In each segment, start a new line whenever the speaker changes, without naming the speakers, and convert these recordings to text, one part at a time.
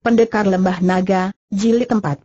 Pendekar Lembah Naga, Jilid 41.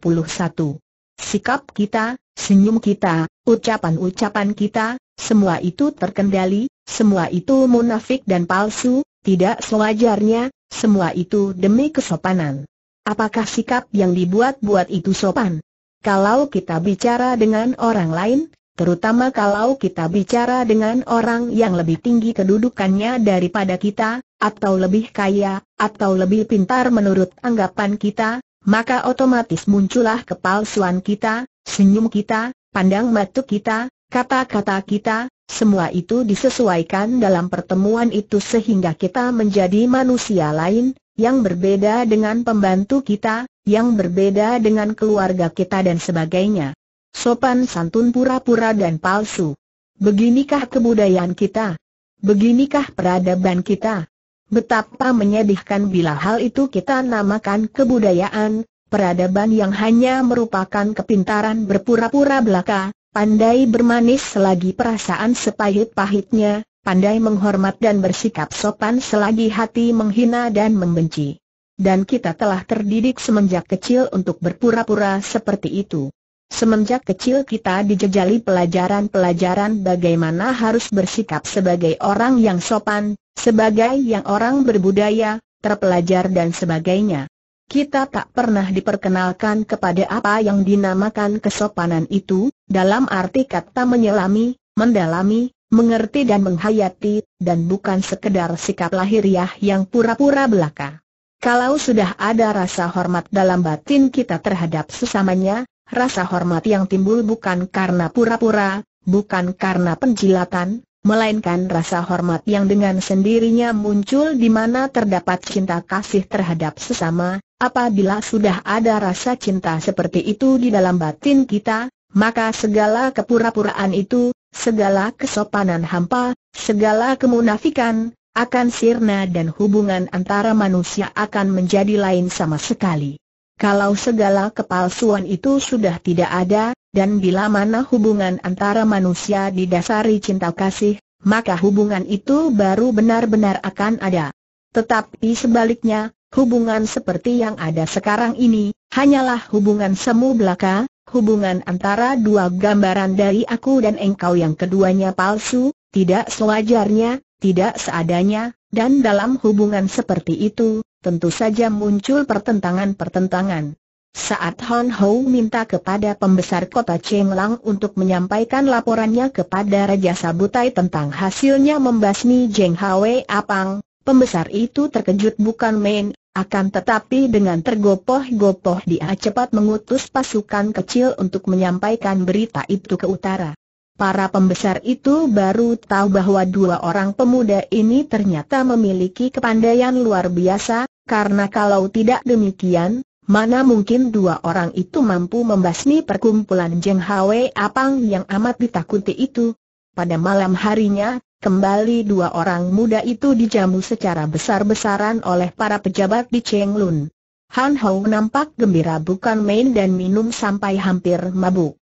Sikap kita, senyum kita, ucapan-ucapan kita, semua itu terkendali, semua itu munafik dan palsu, tidak sewajarnya, semua itu demi kesopanan. Apakah sikap yang dibuat-buat itu sopan? Kalau kita bicara dengan orang lain, terutama kalau kita bicara dengan orang yang lebih tinggi kedudukannya daripada kita, atau lebih kaya, atau lebih pintar menurut anggapan kita, maka otomatis muncullah kepalsuan kita, senyum kita, pandang mata kita, kata-kata kita, semua itu disesuaikan dalam pertemuan itu sehingga kita menjadi manusia lain, yang berbeda dengan pembantu kita, yang berbeda dengan keluarga kita dan sebagainya. Sopan santun pura-pura dan palsu. Beginikah kebudayaan kita? Beginikah peradaban kita? Betapa menyedihkan bila hal itu kita namakan kebudayaan, peradaban yang hanya merupakan kepintaran berpura-pura belaka, pandai bermanis selagi perasaan sepahit-pahitnya, pandai menghormat dan bersikap sopan selagi hati menghina dan membenci. Dan kita telah terdidik semenjak kecil untuk berpura-pura seperti itu. Semenjak kecil kita dijejali pelajaran-pelajaran bagaimana harus bersikap sebagai orang yang sopan, sebagai yang orang berbudaya, terpelajar dan sebagainya. Kita tak pernah diperkenalkan kepada apa yang dinamakan kesopanan itu, dalam arti kata menyelami, mendalami, mengerti dan menghayati, dan bukan sekedar sikap lahiriah yang pura-pura belaka. Kalau sudah ada rasa hormat dalam batin kita terhadap sesamanya, rasa hormat yang timbul bukan karena pura-pura, bukan karena penjilatan, melainkan rasa hormat yang dengan sendirinya muncul di mana terdapat cinta kasih terhadap sesama, apabila sudah ada rasa cinta seperti itu di dalam batin kita, maka segala kepura-puraan itu, segala kesopanan hampa, segala kemunafikan, akan sirna dan hubungan antara manusia akan menjadi lain sama sekali. Kalau segala kepalsuan itu sudah tidak ada, dan bila mana hubungan antara manusia didasari cinta kasih, maka hubungan itu baru benar-benar akan ada. Tetapi sebaliknya, hubungan seperti yang ada sekarang ini, hanyalah hubungan semu belaka, hubungan antara dua gambaran dari aku dan engkau yang keduanya palsu, tidak sewajarnya, tidak seadanya, dan dalam hubungan seperti itu, tentu saja muncul pertentangan-pertentangan. Saat Hon Ho minta kepada pembesar kota Chenglang untuk menyampaikan laporannya kepada Raja Sabutai tentang hasilnya membasmi Jeng Hwe Apang, pembesar itu terkejut bukan main, akan tetapi dengan tergopoh-gopoh dia cepat mengutus pasukan kecil untuk menyampaikan berita itu ke utara. Para pembesar itu baru tahu bahwa dua orang pemuda ini ternyata memiliki kepandaian luar biasa, karena kalau tidak demikian, mana mungkin dua orang itu mampu membasmi perkumpulan Jeng Hwe Apang yang amat ditakuti itu. Pada malam harinya, kembali dua orang muda itu dijamu secara besar-besaran oleh para pejabat di Cheng Lun. Han Hou nampak gembira bukan main dan minum sampai hampir mabuk.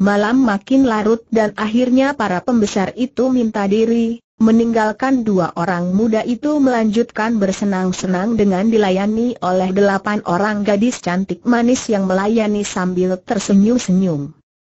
Malam makin larut dan akhirnya para pembesar itu minta diri, meninggalkan dua orang muda itu melanjutkan bersenang-senang dengan dilayani oleh delapan orang gadis cantik manis yang melayani sambil tersenyum-senyum.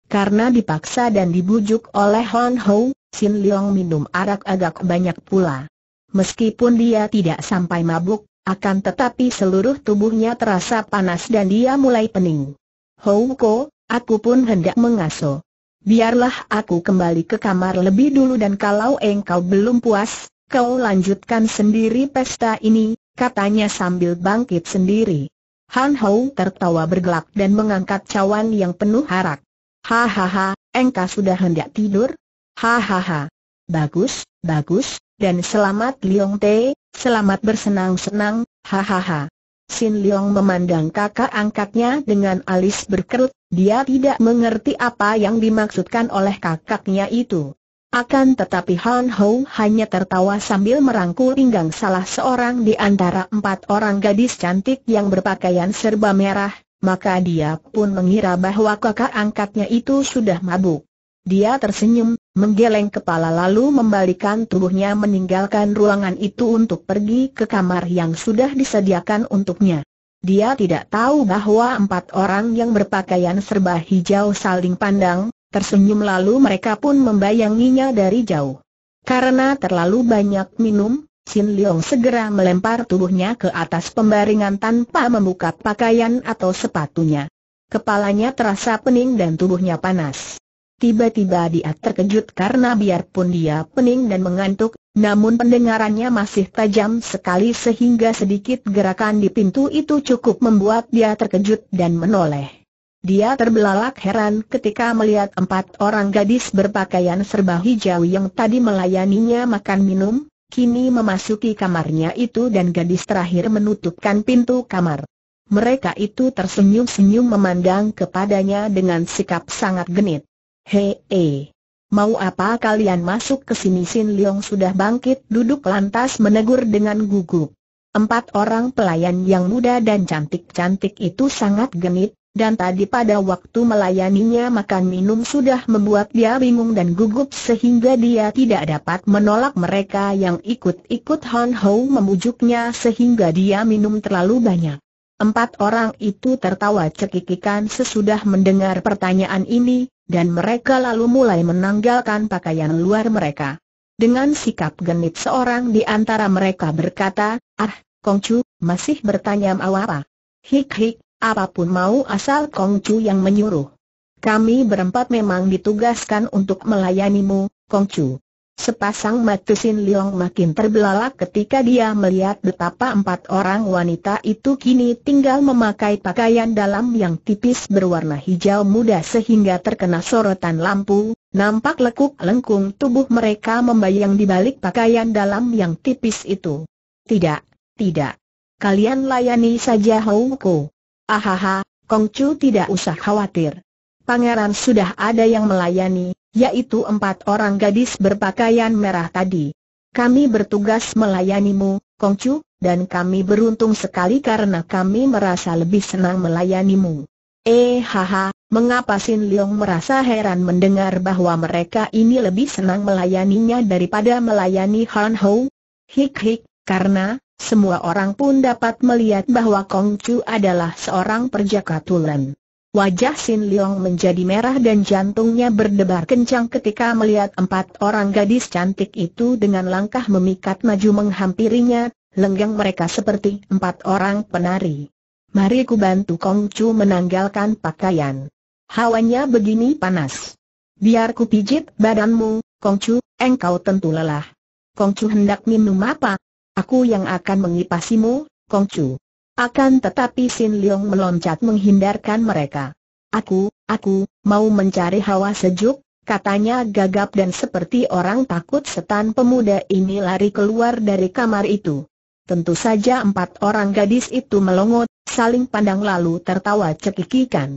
Karena dipaksa dan dibujuk oleh Hon Ho, Sin Leong minum arak agak banyak pula. Meskipun dia tidak sampai mabuk, akan tetapi seluruh tubuhnya terasa panas dan dia mulai pening. Ho Ko, aku pun hendak mengasuh biarlah aku kembali ke kamar lebih dulu dan kalau engkau belum puas, kau lanjutkan sendiri pesta ini, katanya sambil bangkit sendiri. Han Hou tertawa bergelak dan mengangkat cawan yang penuh harak. Hahaha, engkau sudah hendak tidur? Hahaha. Bagus, bagus, dan selamat Liong Te, selamat bersenang-senang, hahaha. Sin Leong memandang kakak angkatnya dengan alis berkerut, dia tidak mengerti apa yang dimaksudkan oleh kakaknya itu. Akan tetapi Han Ho hanya tertawa sambil merangkul pinggang salah seorang di antara empat orang gadis cantik yang berpakaian serba merah, maka dia pun mengira bahwa kakak angkatnya itu sudah mabuk. Dia tersenyum, menggeleng kepala lalu membalikan tubuhnya meninggalkan ruangan itu untuk pergi ke kamar yang sudah disediakan untuknya. Dia tidak tahu bahwa empat orang yang berpakaian serba hijau saling pandang, tersenyum lalu mereka pun membayanginya dari jauh. Karena terlalu banyak minum, Sin Leong segera melempar tubuhnya ke atas pembaringan tanpa membuka pakaian atau sepatunya. Kepalanya terasa pening dan tubuhnya panas. Tiba-tiba dia terkejut karena biarpun dia pening dan mengantuk, namun pendengarannya masih tajam sekali sehingga sedikit gerakan di pintu itu cukup membuat dia terkejut dan menoleh. Dia terbelalak heran ketika melihat empat orang gadis berpakaian serba hijau yang tadi melayaninya makan minum, kini memasuki kamarnya itu dan gadis terakhir menutupkan pintu kamar. Mereka itu tersenyum-senyum memandang kepadanya dengan sikap sangat genit. Hei, hei. Eh. Mau apa kalian masuk ke sini? Sin Leong sudah bangkit duduk lantas menegur dengan gugup. Empat orang pelayan yang muda dan cantik-cantik itu sangat genit, dan tadi pada waktu melayaninya makan minum sudah membuat dia bingung dan gugup sehingga dia tidak dapat menolak mereka yang ikut-ikut Han Hou memujuknya sehingga dia minum terlalu banyak. Empat orang itu tertawa cekikikan sesudah mendengar pertanyaan ini, dan mereka lalu mulai menanggalkan pakaian luar mereka. Dengan sikap genit seorang di antara mereka berkata, Ah, Kongcu, masih bertanya mau apa? Hik-hik, apapun mau asal Kongcu yang menyuruh. Kami berempat memang ditugaskan untuk melayanimu, Kongcu. Sepasang mata Sin Leong makin terbelalak ketika dia melihat betapa empat orang wanita itu kini tinggal memakai pakaian dalam yang tipis berwarna hijau muda sehingga terkena sorotan lampu, nampak lekuk lengkung tubuh mereka membayang di balik pakaian dalam yang tipis itu. Tidak, tidak. Kalian layani saja Houko. Ahaha, Kongcu tidak usah khawatir. Pangeran sudah ada yang melayani, yaitu empat orang gadis berpakaian merah tadi. Kami bertugas melayanimu, Kongcu, dan kami beruntung sekali karena kami merasa lebih senang melayanimu. Eh haha, mengapa Sin Leong merasa heran mendengar bahwa mereka ini lebih senang melayaninya daripada melayani Han Ho? Hik hik, karena, semua orang pun dapat melihat bahwa Kongcu adalah seorang perjaka tulen. Wajah Sin Leong menjadi merah dan jantungnya berdebar kencang ketika melihat empat orang gadis cantik itu dengan langkah memikat maju menghampirinya, lenggang mereka seperti empat orang penari. Mari ku bantu Kong Chu menanggalkan pakaian. Hawanya begini panas. Biar ku pijit badanmu, Kong Chu, engkau tentu lelah. Kong Chu hendak minum apa? Aku yang akan mengipasimu, Kong Chu. Akan tetapi Sin Leong meloncat menghindarkan mereka. Aku, aku, mau mencari hawa sejuk, katanya gagap dan seperti orang takut setan pemuda ini lari keluar dari kamar itu. Tentu saja empat orang gadis itu melongot, saling pandang lalu tertawa cekikikan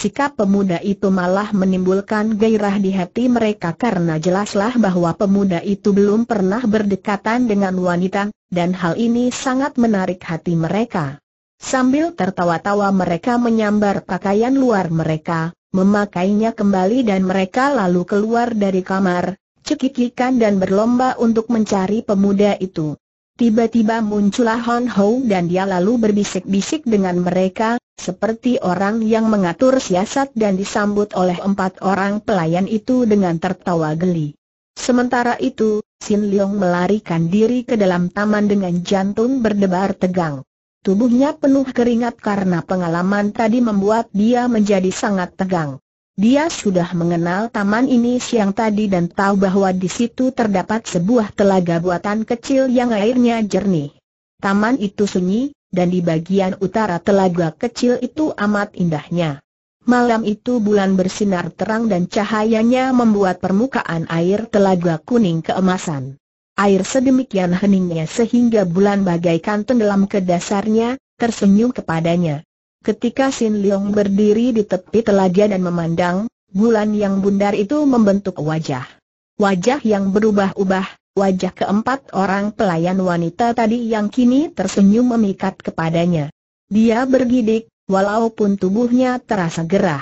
sikap pemuda itu malah menimbulkan gairah di hati mereka karena jelaslah bahwa pemuda itu belum pernah berdekatan dengan wanita, dan hal ini sangat menarik hati mereka. Sambil tertawa-tawa mereka menyambar pakaian luar mereka, memakainya kembali dan mereka lalu keluar dari kamar, cekikikan dan berlomba untuk mencari pemuda itu. Tiba-tiba muncullah Hon Ho dan dia lalu berbisik-bisik dengan mereka, seperti orang yang mengatur siasat dan disambut oleh empat orang pelayan itu dengan tertawa geli. Sementara itu, Sin Leong melarikan diri ke dalam taman dengan jantung berdebar tegang. Tubuhnya penuh keringat karena pengalaman tadi membuat dia menjadi sangat tegang. Dia sudah mengenal taman ini siang tadi dan tahu bahwa di situ terdapat sebuah telaga buatan kecil yang airnya jernih. Taman itu sunyi, dan di bagian utara telaga kecil itu amat indahnya. Malam itu bulan bersinar terang dan cahayanya membuat permukaan air telaga kuning keemasan. Air sedemikian heningnya sehingga bulan bagaikan tenggelam ke dasarnya, tersenyum kepadanya. Ketika Sin Leong berdiri di tepi telaga dan memandang, bulan yang bundar itu membentuk wajah. Wajah yang berubah-ubah, wajah keempat orang pelayan wanita tadi yang kini tersenyum memikat kepadanya. Dia bergidik, walaupun tubuhnya terasa gerah.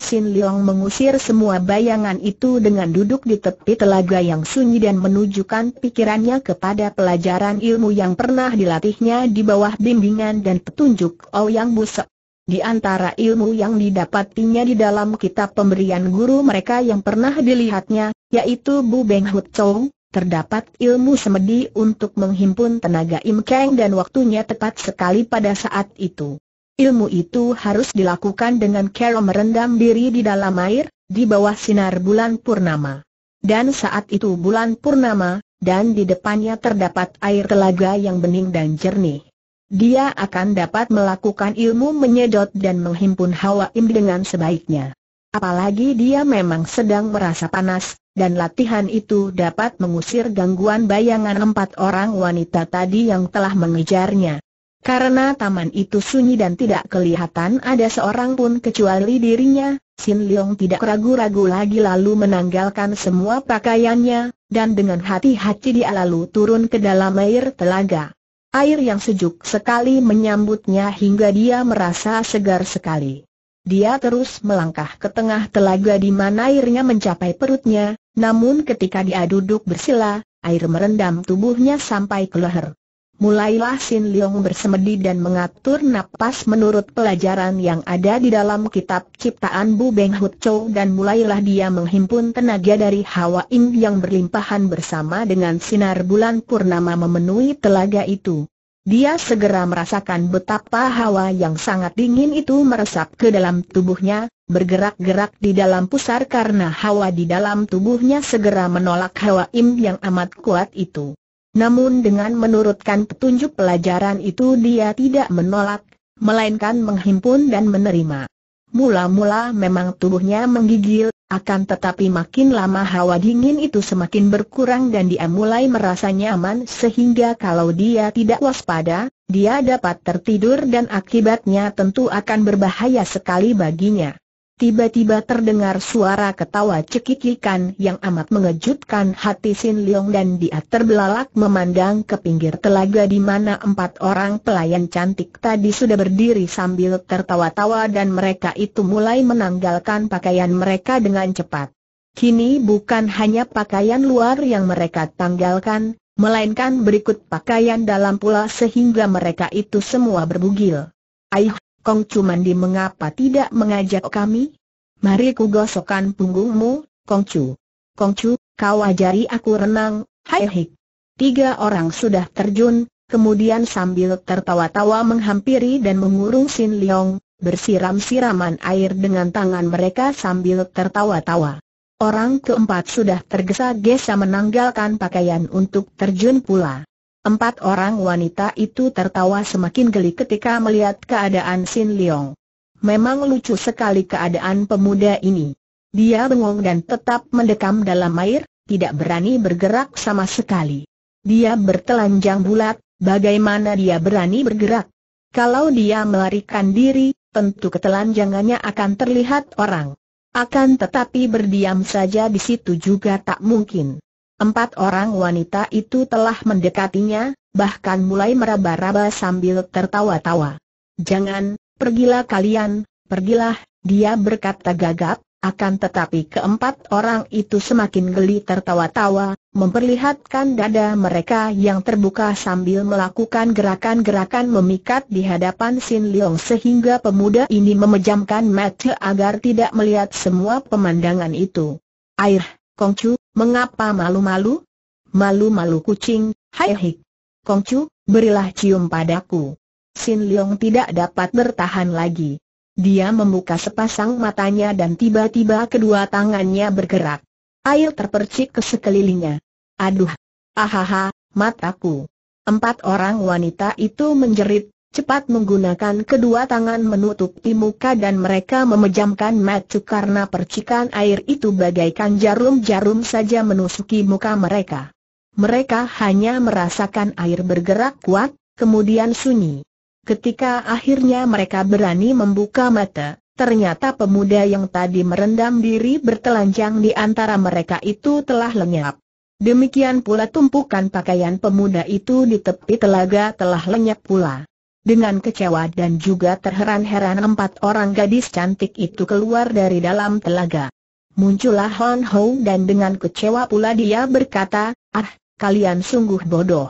Sin Leong mengusir semua bayangan itu dengan duduk di tepi telaga yang sunyi dan menunjukkan pikirannya kepada pelajaran ilmu yang pernah dilatihnya di bawah bimbingan dan petunjuk Ouyang Busek. Di antara ilmu yang didapatinya di dalam kitab pemberian guru mereka yang pernah dilihatnya, yaitu Bu Beng Hut Chou, terdapat ilmu semedi untuk menghimpun tenaga Im Kang dan waktunya tepat sekali pada saat itu. Ilmu itu harus dilakukan dengan cara merendam diri di dalam air, di bawah sinar bulan purnama. Dan saat itu bulan purnama, dan di depannya terdapat air telaga yang bening dan jernih dia akan dapat melakukan ilmu menyedot dan menghimpun hawa im dengan sebaiknya. Apalagi dia memang sedang merasa panas, dan latihan itu dapat mengusir gangguan bayangan empat orang wanita tadi yang telah mengejarnya. Karena taman itu sunyi dan tidak kelihatan ada seorang pun kecuali dirinya, Sin Leong tidak ragu-ragu lagi lalu menanggalkan semua pakaiannya, dan dengan hati-hati dia lalu turun ke dalam air telaga. Air yang sejuk sekali menyambutnya hingga dia merasa segar sekali. Dia terus melangkah ke tengah telaga di mana airnya mencapai perutnya, namun ketika dia duduk bersila, air merendam tubuhnya sampai ke leher. Mulailah Sin Leong bersemedi dan mengatur napas menurut pelajaran yang ada di dalam kitab ciptaan Bu Beng Hut Chou dan mulailah dia menghimpun tenaga dari Hawa Im yang berlimpahan bersama dengan sinar bulan purnama memenuhi telaga itu. Dia segera merasakan betapa hawa yang sangat dingin itu meresap ke dalam tubuhnya, bergerak-gerak di dalam pusar karena hawa di dalam tubuhnya segera menolak hawa Im yang amat kuat itu. Namun dengan menurutkan petunjuk pelajaran itu dia tidak menolak, melainkan menghimpun dan menerima. Mula-mula memang tubuhnya menggigil, akan tetapi makin lama hawa dingin itu semakin berkurang dan dia mulai merasa nyaman sehingga kalau dia tidak waspada, dia dapat tertidur dan akibatnya tentu akan berbahaya sekali baginya. Tiba-tiba terdengar suara ketawa cekikikan yang amat mengejutkan hati Sin Leong dan dia terbelalak memandang ke pinggir telaga di mana empat orang pelayan cantik tadi sudah berdiri sambil tertawa-tawa dan mereka itu mulai menanggalkan pakaian mereka dengan cepat. Kini bukan hanya pakaian luar yang mereka tanggalkan, melainkan berikut pakaian dalam pula sehingga mereka itu semua berbugil. Aih Kong Cumandi mengapa tidak mengajak kami? Mari ku gosokkan punggungmu, Kong Cu. Kong Cu, kau ajari aku renang, hai hik. Tiga orang sudah terjun, kemudian sambil tertawa-tawa menghampiri dan mengurung Sin Leong, bersiram-siraman air dengan tangan mereka sambil tertawa-tawa. Orang keempat sudah tergesa-gesa menanggalkan pakaian untuk terjun pula. Empat orang wanita itu tertawa semakin geli ketika melihat keadaan Sin Leong. Memang lucu sekali keadaan pemuda ini. Dia bengong dan tetap mendekam dalam air, tidak berani bergerak sama sekali. Dia bertelanjang bulat, bagaimana dia berani bergerak? Kalau dia melarikan diri, tentu ketelanjangannya akan terlihat orang. Akan tetapi berdiam saja di situ juga tak mungkin. Empat orang wanita itu telah mendekatinya, bahkan mulai meraba-raba sambil tertawa-tawa. Jangan, pergilah kalian, pergilah, dia berkata gagap, akan tetapi keempat orang itu semakin geli tertawa-tawa, memperlihatkan dada mereka yang terbuka sambil melakukan gerakan-gerakan memikat di hadapan Sin Leong sehingga pemuda ini memejamkan mata agar tidak melihat semua pemandangan itu. Air, Kong Kongcu, Mengapa malu-malu? Malu-malu kucing, hai hik. Kongcu, berilah cium padaku. Sin Leong tidak dapat bertahan lagi. Dia membuka sepasang matanya dan tiba-tiba kedua tangannya bergerak. Air terpercik ke sekelilingnya. Aduh! Ahaha, mataku! Empat orang wanita itu menjerit, cepat menggunakan kedua tangan menutupi muka dan mereka memejamkan mata karena percikan air itu bagaikan jarum-jarum saja menusuki muka mereka. Mereka hanya merasakan air bergerak kuat, kemudian sunyi. Ketika akhirnya mereka berani membuka mata, ternyata pemuda yang tadi merendam diri bertelanjang di antara mereka itu telah lenyap. Demikian pula tumpukan pakaian pemuda itu di tepi telaga telah lenyap pula. Dengan kecewa dan juga terheran-heran empat orang gadis cantik itu keluar dari dalam telaga. Muncullah Hon Ho dan dengan kecewa pula dia berkata, Ah, kalian sungguh bodoh.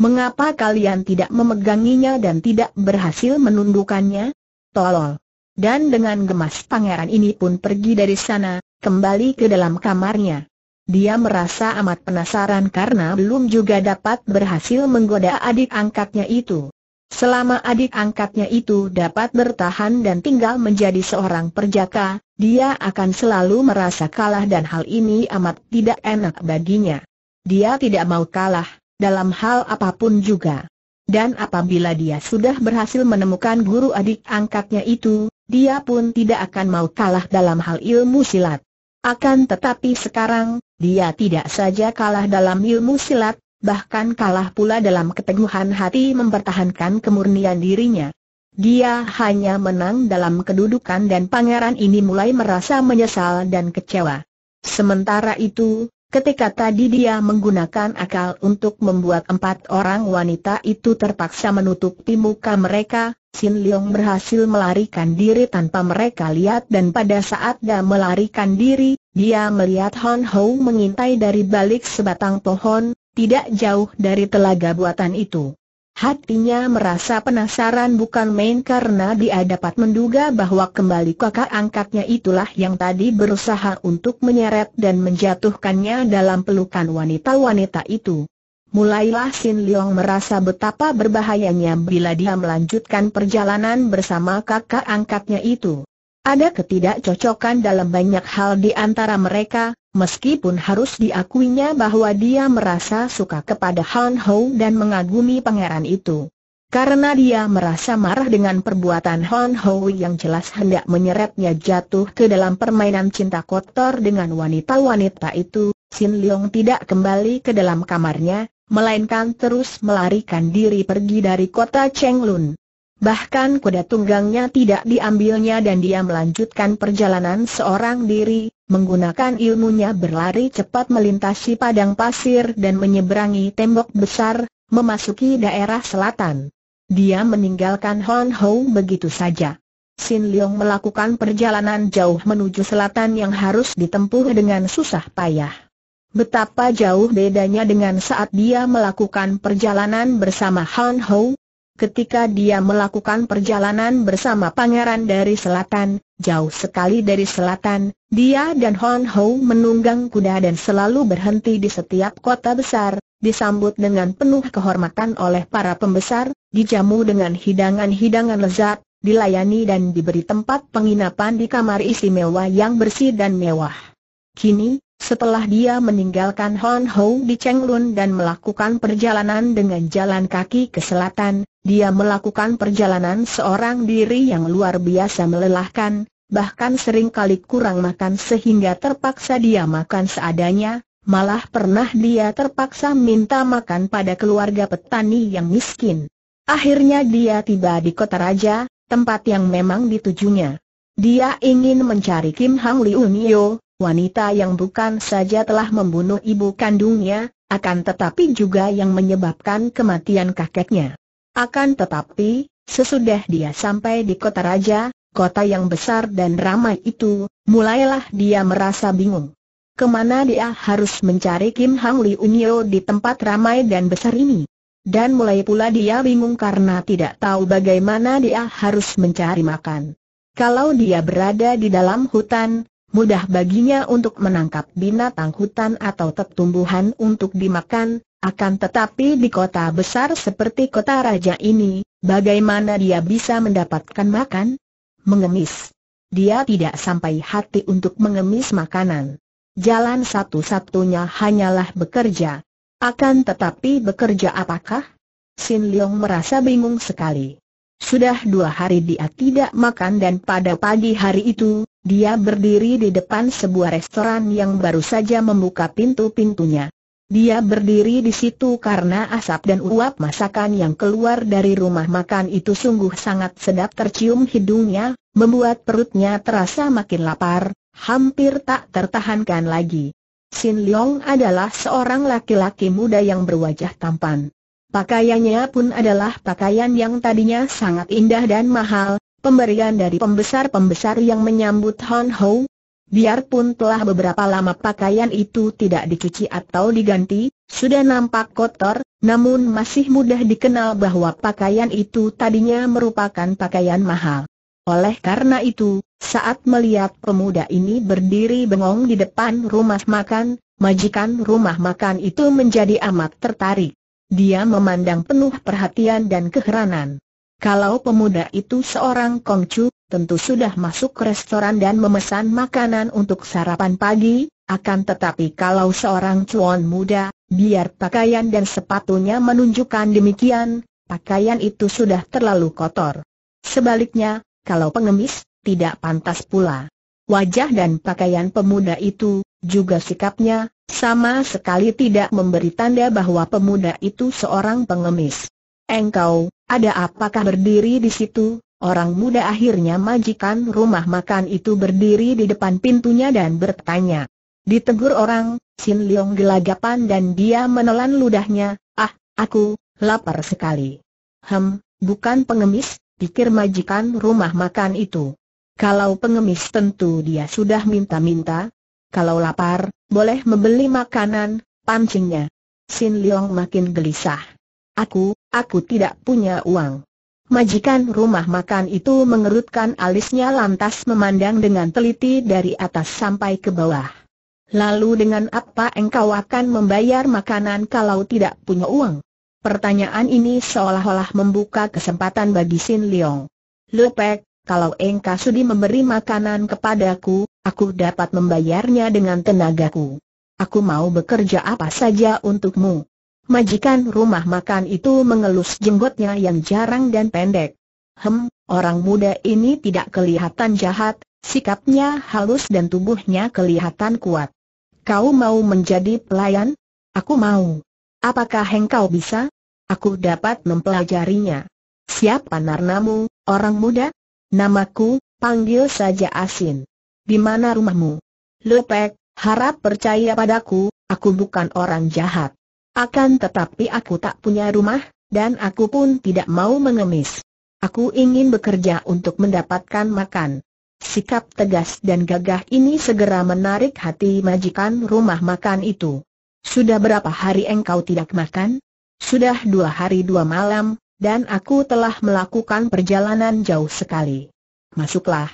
Mengapa kalian tidak memeganginya dan tidak berhasil menundukkannya? Tolol. Dan dengan gemas pangeran ini pun pergi dari sana, kembali ke dalam kamarnya. Dia merasa amat penasaran karena belum juga dapat berhasil menggoda adik angkatnya itu. Selama adik angkatnya itu dapat bertahan dan tinggal menjadi seorang perjaka, dia akan selalu merasa kalah dan hal ini amat tidak enak baginya. Dia tidak mau kalah, dalam hal apapun juga. Dan apabila dia sudah berhasil menemukan guru adik angkatnya itu, dia pun tidak akan mau kalah dalam hal ilmu silat. Akan tetapi sekarang, dia tidak saja kalah dalam ilmu silat, bahkan kalah pula dalam keteguhan hati mempertahankan kemurnian dirinya. Dia hanya menang dalam kedudukan dan pangeran ini mulai merasa menyesal dan kecewa. Sementara itu, Ketika tadi dia menggunakan akal untuk membuat empat orang wanita itu terpaksa menutupi muka mereka, Sin Leong berhasil melarikan diri tanpa mereka lihat dan pada saat dia melarikan diri, dia melihat Hon Ho mengintai dari balik sebatang pohon, tidak jauh dari telaga buatan itu. Hatinya merasa penasaran bukan main karena dia dapat menduga bahwa kembali kakak angkatnya itulah yang tadi berusaha untuk menyeret dan menjatuhkannya dalam pelukan wanita-wanita itu. Mulailah Sin Leong merasa betapa berbahayanya bila dia melanjutkan perjalanan bersama kakak angkatnya itu. Ada ketidakcocokan dalam banyak hal di antara mereka, meskipun harus diakuinya bahwa dia merasa suka kepada Han Hou dan mengagumi pangeran itu. Karena dia merasa marah dengan perbuatan Han Hou yang jelas hendak menyeretnya jatuh ke dalam permainan cinta kotor dengan wanita-wanita itu, Sin Leong tidak kembali ke dalam kamarnya, melainkan terus melarikan diri pergi dari kota Cheng Lun. Bahkan kuda tunggangnya tidak diambilnya dan dia melanjutkan perjalanan seorang diri, menggunakan ilmunya berlari cepat melintasi padang pasir dan menyeberangi tembok besar, memasuki daerah selatan. Dia meninggalkan Hon Ho begitu saja. Sin Leong melakukan perjalanan jauh menuju selatan yang harus ditempuh dengan susah payah. Betapa jauh bedanya dengan saat dia melakukan perjalanan bersama Han Ho, ketika dia melakukan perjalanan bersama pangeran dari selatan, jauh sekali dari selatan, dia dan Hon Ho menunggang kuda dan selalu berhenti di setiap kota besar, disambut dengan penuh kehormatan oleh para pembesar, dijamu dengan hidangan-hidangan lezat, dilayani dan diberi tempat penginapan di kamar istimewa yang bersih dan mewah. Kini, setelah dia meninggalkan Hon Ho di Cheng Lun dan melakukan perjalanan dengan jalan kaki ke selatan, dia melakukan perjalanan seorang diri yang luar biasa melelahkan, bahkan sering kali kurang makan sehingga terpaksa dia makan seadanya, malah pernah dia terpaksa minta makan pada keluarga petani yang miskin. Akhirnya dia tiba di kota raja, tempat yang memang ditujunya. Dia ingin mencari Kim Hang Liu Nio, wanita yang bukan saja telah membunuh ibu kandungnya, akan tetapi juga yang menyebabkan kematian kakeknya. Akan tetapi, sesudah dia sampai di kota raja, kota yang besar dan ramai itu, mulailah dia merasa bingung. Kemana dia harus mencari Kim Hang Li Unyo di tempat ramai dan besar ini? Dan mulai pula dia bingung karena tidak tahu bagaimana dia harus mencari makan. Kalau dia berada di dalam hutan, mudah baginya untuk menangkap binatang hutan atau tumbuhan untuk dimakan, akan tetapi di kota besar seperti kota raja ini, bagaimana dia bisa mendapatkan makan? Mengemis. Dia tidak sampai hati untuk mengemis makanan. Jalan satu-satunya hanyalah bekerja. Akan tetapi bekerja apakah? Sin Leong merasa bingung sekali. Sudah dua hari dia tidak makan dan pada pagi hari itu, dia berdiri di depan sebuah restoran yang baru saja membuka pintu-pintunya. Dia berdiri di situ karena asap dan uap masakan yang keluar dari rumah makan itu sungguh sangat sedap tercium hidungnya, membuat perutnya terasa makin lapar, hampir tak tertahankan lagi. Sin Leong adalah seorang laki-laki muda yang berwajah tampan. Pakaiannya pun adalah pakaian yang tadinya sangat indah dan mahal, Pemberian dari pembesar-pembesar yang menyambut Hon Ho, biarpun telah beberapa lama pakaian itu tidak dicuci atau diganti, sudah nampak kotor, namun masih mudah dikenal bahwa pakaian itu tadinya merupakan pakaian mahal. Oleh karena itu, saat melihat pemuda ini berdiri bengong di depan rumah makan, majikan rumah makan itu menjadi amat tertarik. Dia memandang penuh perhatian dan keheranan. Kalau pemuda itu seorang kongcu, tentu sudah masuk ke restoran dan memesan makanan untuk sarapan pagi, akan tetapi kalau seorang cuan muda, biar pakaian dan sepatunya menunjukkan demikian, pakaian itu sudah terlalu kotor. Sebaliknya, kalau pengemis, tidak pantas pula. Wajah dan pakaian pemuda itu, juga sikapnya, sama sekali tidak memberi tanda bahwa pemuda itu seorang pengemis engkau, ada apakah berdiri di situ? Orang muda akhirnya majikan rumah makan itu berdiri di depan pintunya dan bertanya. Ditegur orang, Sin Leong gelagapan dan dia menelan ludahnya, ah, aku, lapar sekali. Hem, bukan pengemis, pikir majikan rumah makan itu. Kalau pengemis tentu dia sudah minta-minta. Kalau lapar, boleh membeli makanan, pancingnya. Sin Leong makin gelisah. Aku, aku tidak punya uang. Majikan rumah makan itu mengerutkan alisnya lantas memandang dengan teliti dari atas sampai ke bawah. Lalu dengan apa engkau akan membayar makanan kalau tidak punya uang? Pertanyaan ini seolah-olah membuka kesempatan bagi Sin Leong. Lepek, kalau engkau sudi memberi makanan kepadaku, aku dapat membayarnya dengan tenagaku. Aku mau bekerja apa saja untukmu. Majikan rumah makan itu mengelus jenggotnya yang jarang dan pendek. Hem, orang muda ini tidak kelihatan jahat, sikapnya halus dan tubuhnya kelihatan kuat. Kau mau menjadi pelayan? Aku mau. Apakah engkau bisa? Aku dapat mempelajarinya. Siapa narnamu, orang muda? Namaku, panggil saja Asin. Di mana rumahmu? Lepek, harap percaya padaku, aku bukan orang jahat. Akan tetapi aku tak punya rumah, dan aku pun tidak mau mengemis. Aku ingin bekerja untuk mendapatkan makan. Sikap tegas dan gagah ini segera menarik hati majikan rumah makan itu. Sudah berapa hari engkau tidak makan? Sudah dua hari dua malam, dan aku telah melakukan perjalanan jauh sekali. Masuklah,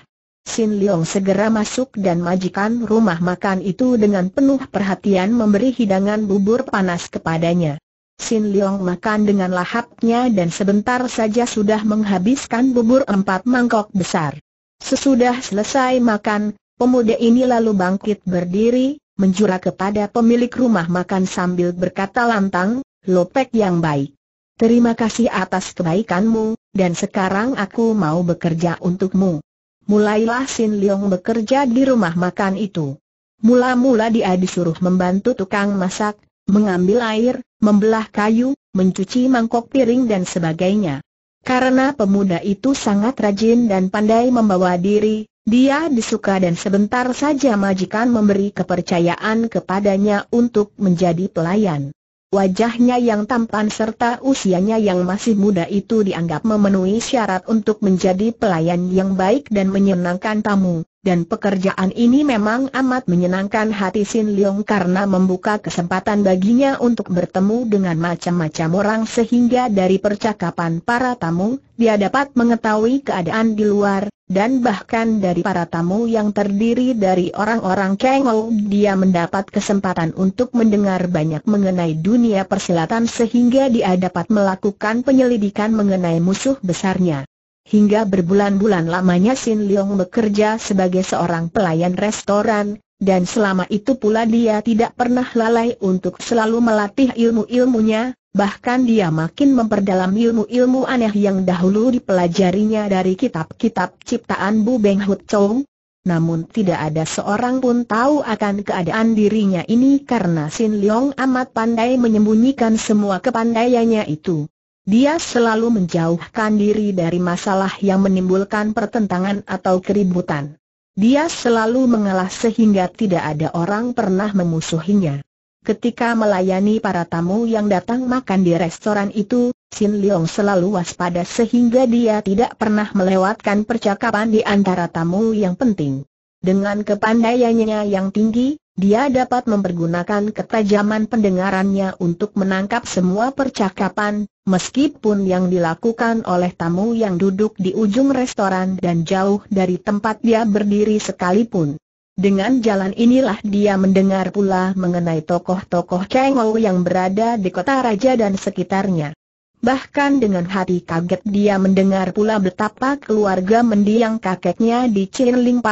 Sin Leong segera masuk dan majikan rumah makan itu dengan penuh perhatian memberi hidangan bubur panas kepadanya. Sin Leong makan dengan lahapnya dan sebentar saja sudah menghabiskan bubur empat mangkok besar. Sesudah selesai makan, pemuda ini lalu bangkit berdiri, menjura kepada pemilik rumah makan sambil berkata lantang, lopek yang baik. Terima kasih atas kebaikanmu, dan sekarang aku mau bekerja untukmu mulailah Sin Leong bekerja di rumah makan itu. Mula-mula dia disuruh membantu tukang masak, mengambil air, membelah kayu, mencuci mangkok piring dan sebagainya. Karena pemuda itu sangat rajin dan pandai membawa diri, dia disuka dan sebentar saja majikan memberi kepercayaan kepadanya untuk menjadi pelayan. Wajahnya yang tampan serta usianya yang masih muda itu dianggap memenuhi syarat untuk menjadi pelayan yang baik dan menyenangkan tamu dan pekerjaan ini memang amat menyenangkan hati Sin Leong karena membuka kesempatan baginya untuk bertemu dengan macam-macam orang sehingga dari percakapan para tamu, dia dapat mengetahui keadaan di luar, dan bahkan dari para tamu yang terdiri dari orang-orang Kengou dia mendapat kesempatan untuk mendengar banyak mengenai dunia persilatan sehingga dia dapat melakukan penyelidikan mengenai musuh besarnya. Hingga berbulan-bulan lamanya Sin Leong bekerja sebagai seorang pelayan restoran, dan selama itu pula dia tidak pernah lalai untuk selalu melatih ilmu-ilmunya, bahkan dia makin memperdalam ilmu-ilmu aneh yang dahulu dipelajarinya dari kitab-kitab ciptaan Bu Beng Hut Chong. Namun tidak ada seorang pun tahu akan keadaan dirinya ini karena Sin Leong amat pandai menyembunyikan semua kepandaiannya itu. Dia selalu menjauhkan diri dari masalah yang menimbulkan pertentangan atau keributan. Dia selalu mengalah sehingga tidak ada orang pernah memusuhinya. Ketika melayani para tamu yang datang makan di restoran itu, Sin Leong selalu waspada sehingga dia tidak pernah melewatkan percakapan di antara tamu yang penting. Dengan kepandaiannya yang tinggi, dia dapat mempergunakan ketajaman pendengarannya untuk menangkap semua percakapan, meskipun yang dilakukan oleh tamu yang duduk di ujung restoran dan jauh dari tempat dia berdiri sekalipun. Dengan jalan inilah dia mendengar pula mengenai tokoh-tokoh Chengou yang berada di kota raja dan sekitarnya. Bahkan dengan hati kaget dia mendengar pula betapa keluarga mendiang kakeknya di Chin Ling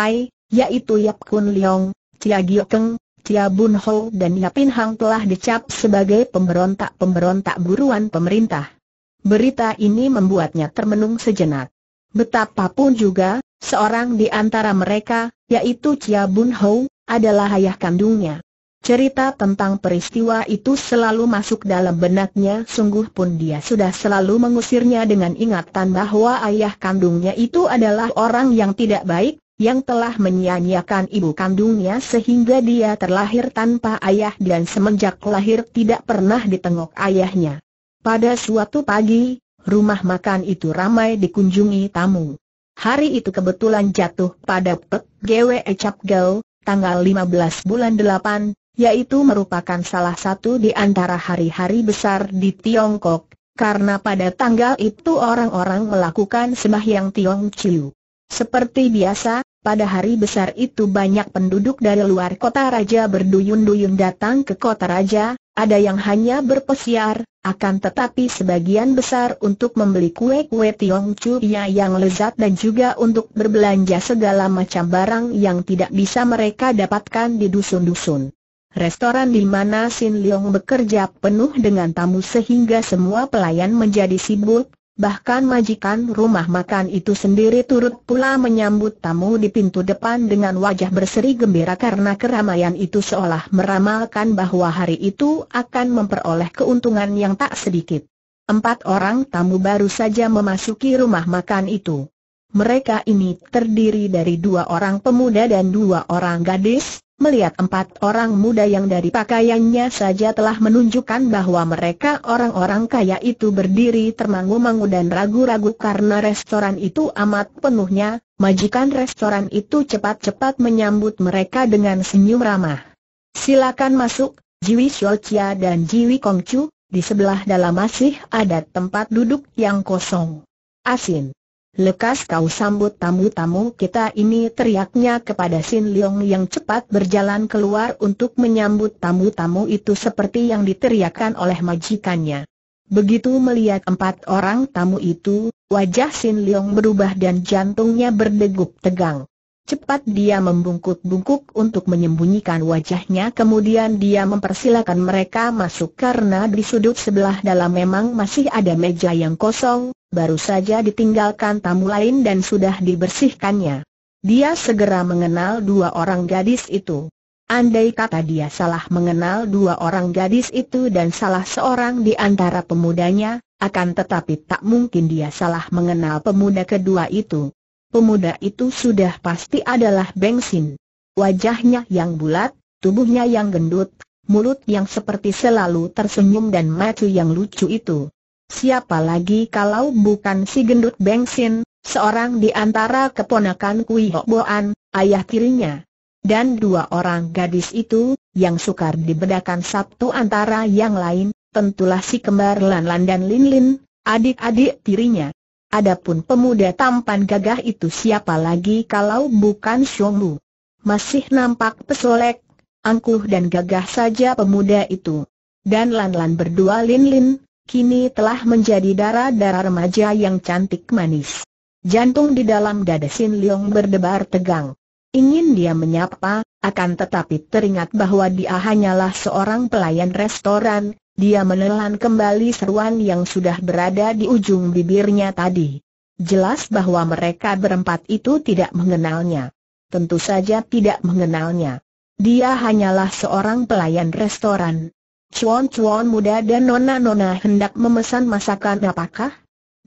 yaitu Yap Kun Leong, Cia Giokeng, Cia Bun Ho dan Yapin Hang telah dicap sebagai pemberontak-pemberontak buruan pemerintah. Berita ini membuatnya termenung sejenak. Betapapun juga, seorang di antara mereka, yaitu Cia Bun Ho, adalah ayah kandungnya. Cerita tentang peristiwa itu selalu masuk dalam benaknya sungguh pun dia sudah selalu mengusirnya dengan ingatan bahwa ayah kandungnya itu adalah orang yang tidak baik, yang telah menyia-nyiakan ibu kandungnya sehingga dia terlahir tanpa ayah dan semenjak lahir tidak pernah ditengok ayahnya. Pada suatu pagi, rumah makan itu ramai dikunjungi tamu. Hari itu kebetulan jatuh pada Pek Gwe Ecap Gau, tanggal 15 bulan 8, yaitu merupakan salah satu di antara hari-hari besar di Tiongkok, karena pada tanggal itu orang-orang melakukan sembahyang Tiong Chiu. Seperti biasa, pada hari besar itu banyak penduduk dari luar kota raja berduyun-duyun datang ke kota raja, ada yang hanya berpesiar, akan tetapi sebagian besar untuk membeli kue-kue tiong Chuya yang lezat dan juga untuk berbelanja segala macam barang yang tidak bisa mereka dapatkan di dusun-dusun. Restoran di mana Sin Leong bekerja penuh dengan tamu sehingga semua pelayan menjadi sibuk, Bahkan majikan rumah makan itu sendiri turut pula menyambut tamu di pintu depan dengan wajah berseri gembira karena keramaian itu seolah meramalkan bahwa hari itu akan memperoleh keuntungan yang tak sedikit. Empat orang tamu baru saja memasuki rumah makan itu. Mereka ini terdiri dari dua orang pemuda dan dua orang gadis, melihat empat orang muda yang dari pakaiannya saja telah menunjukkan bahwa mereka orang-orang kaya itu berdiri termangu-mangu dan ragu-ragu karena restoran itu amat penuhnya, majikan restoran itu cepat-cepat menyambut mereka dengan senyum ramah. Silakan masuk, Jiwi Xiaochia dan Jiwi Kongcu, di sebelah dalam masih ada tempat duduk yang kosong. Asin. Lekas kau sambut tamu-tamu kita ini teriaknya kepada Sin Leong yang cepat berjalan keluar untuk menyambut tamu-tamu itu seperti yang diteriakkan oleh majikannya. Begitu melihat empat orang tamu itu, wajah Sin Leong berubah dan jantungnya berdegup tegang. Cepat dia membungkuk-bungkuk untuk menyembunyikan wajahnya kemudian dia mempersilakan mereka masuk karena di sudut sebelah dalam memang masih ada meja yang kosong, baru saja ditinggalkan tamu lain dan sudah dibersihkannya. Dia segera mengenal dua orang gadis itu. Andai kata dia salah mengenal dua orang gadis itu dan salah seorang di antara pemudanya, akan tetapi tak mungkin dia salah mengenal pemuda kedua itu pemuda itu sudah pasti adalah Bengsin. Wajahnya yang bulat, tubuhnya yang gendut, mulut yang seperti selalu tersenyum dan mata yang lucu itu. Siapa lagi kalau bukan si gendut Bengsin, seorang di antara keponakan Kui Boan, ayah tirinya. Dan dua orang gadis itu, yang sukar dibedakan sabtu antara yang lain, tentulah si kembar Lan Lan dan Lin Lin, adik-adik tirinya. Adapun pemuda tampan gagah itu siapa lagi kalau bukan Lu. Masih nampak pesolek, angkuh dan gagah saja pemuda itu. Dan Lan-Lan berdua Lin-Lin, kini telah menjadi darah-darah remaja yang cantik manis. Jantung di dalam dada Sin Liang berdebar tegang. Ingin dia menyapa, akan tetapi teringat bahwa dia hanyalah seorang pelayan restoran, dia menelan kembali seruan yang sudah berada di ujung bibirnya tadi. Jelas bahwa mereka berempat itu tidak mengenalnya. Tentu saja tidak mengenalnya. Dia hanyalah seorang pelayan restoran. Cuan-cuan muda dan nona-nona hendak memesan masakan apakah?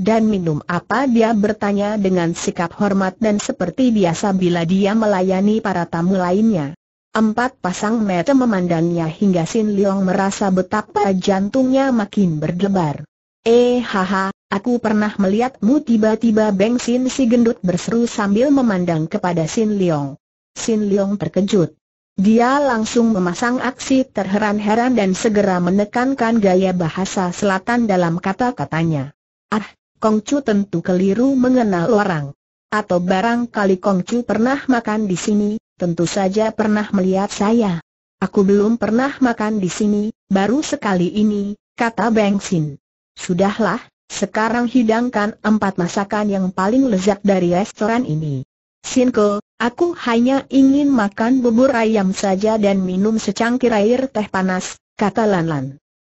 Dan minum apa dia bertanya dengan sikap hormat dan seperti biasa bila dia melayani para tamu lainnya. Empat pasang mata memandangnya hingga Sin Leong merasa betapa jantungnya makin berdebar. Eh haha, aku pernah melihatmu tiba-tiba Beng Sin si gendut berseru sambil memandang kepada Sin Leong. Sin Leong terkejut. Dia langsung memasang aksi terheran-heran dan segera menekankan gaya bahasa selatan dalam kata-katanya. Ah, Kong Chu tentu keliru mengenal orang. Atau barangkali Kong Chu pernah makan di sini, tentu saja pernah melihat saya. Aku belum pernah makan di sini, baru sekali ini, kata Beng Sin. Sudahlah, sekarang hidangkan empat masakan yang paling lezat dari restoran ini. Sin Ko, aku hanya ingin makan bubur ayam saja dan minum secangkir air teh panas, kata Lan Lan.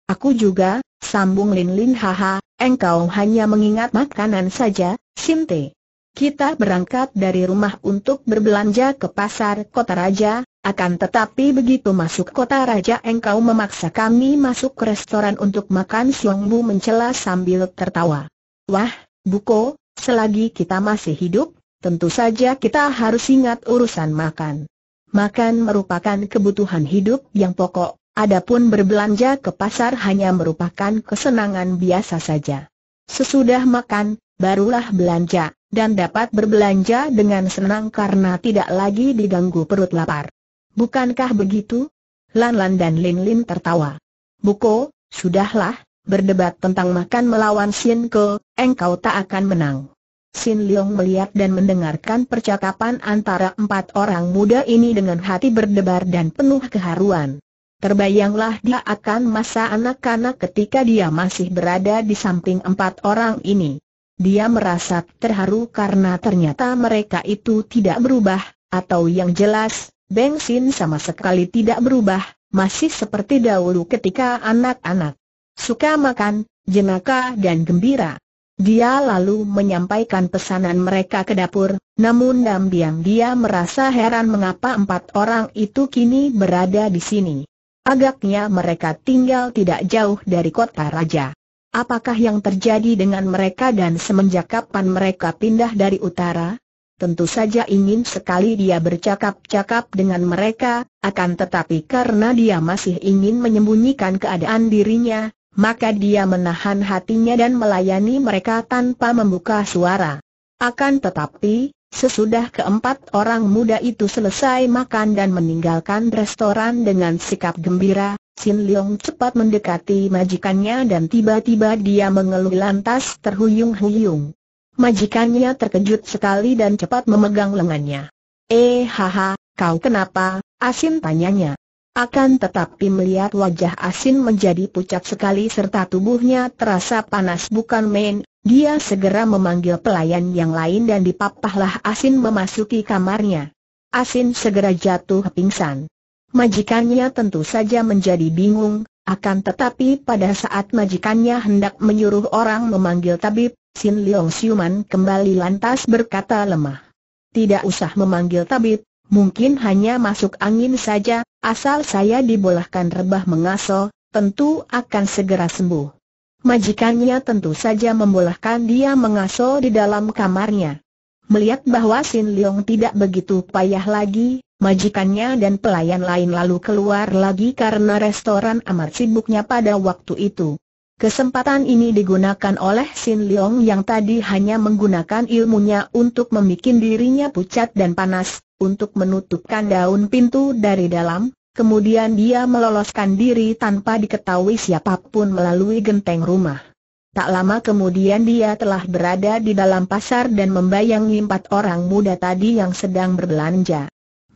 Aku juga, sambung Lin Lin haha, engkau hanya mengingat makanan saja, Sinte kita berangkat dari rumah untuk berbelanja ke pasar kota raja, akan tetapi begitu masuk kota raja engkau memaksa kami masuk ke restoran untuk makan Siong mencela sambil tertawa. Wah, Buko, selagi kita masih hidup, tentu saja kita harus ingat urusan makan. Makan merupakan kebutuhan hidup yang pokok, adapun berbelanja ke pasar hanya merupakan kesenangan biasa saja. Sesudah makan, barulah belanja dan dapat berbelanja dengan senang karena tidak lagi diganggu perut lapar. Bukankah begitu? Lan Lan dan Lin Lin tertawa. Buko, sudahlah, berdebat tentang makan melawan Sin Ke, engkau tak akan menang. Sin Leong melihat dan mendengarkan percakapan antara empat orang muda ini dengan hati berdebar dan penuh keharuan. Terbayanglah dia akan masa anak-anak ketika dia masih berada di samping empat orang ini. Dia merasa terharu karena ternyata mereka itu tidak berubah, atau yang jelas, bensin sama sekali tidak berubah, masih seperti dahulu ketika anak-anak suka makan, jenaka dan gembira. Dia lalu menyampaikan pesanan mereka ke dapur, namun diam-diam dia merasa heran mengapa empat orang itu kini berada di sini. Agaknya mereka tinggal tidak jauh dari kota raja. Apakah yang terjadi dengan mereka dan semenjak kapan mereka pindah dari utara? Tentu saja ingin sekali dia bercakap-cakap dengan mereka, akan tetapi karena dia masih ingin menyembunyikan keadaan dirinya, maka dia menahan hatinya dan melayani mereka tanpa membuka suara. Akan tetapi, sesudah keempat orang muda itu selesai makan dan meninggalkan restoran dengan sikap gembira, Sin Leong cepat mendekati majikannya dan tiba-tiba dia mengeluh lantas terhuyung-huyung. Majikannya terkejut sekali dan cepat memegang lengannya. Eh haha, kau kenapa? Asin tanyanya. Akan tetapi melihat wajah Asin menjadi pucat sekali serta tubuhnya terasa panas bukan main, dia segera memanggil pelayan yang lain dan dipapahlah Asin memasuki kamarnya. Asin segera jatuh pingsan. Majikannya tentu saja menjadi bingung, akan tetapi pada saat majikannya hendak menyuruh orang memanggil tabib, Sin Leong Siuman kembali lantas berkata lemah. Tidak usah memanggil tabib, mungkin hanya masuk angin saja, asal saya dibolahkan rebah mengaso, tentu akan segera sembuh. Majikannya tentu saja membolehkan dia mengaso di dalam kamarnya. Melihat bahwa Sin Leong tidak begitu payah lagi, majikannya dan pelayan lain lalu keluar lagi karena restoran amat sibuknya pada waktu itu. Kesempatan ini digunakan oleh Sin Leong yang tadi hanya menggunakan ilmunya untuk membuat dirinya pucat dan panas, untuk menutupkan daun pintu dari dalam, kemudian dia meloloskan diri tanpa diketahui siapapun melalui genteng rumah. Tak lama kemudian dia telah berada di dalam pasar dan membayangi empat orang muda tadi yang sedang berbelanja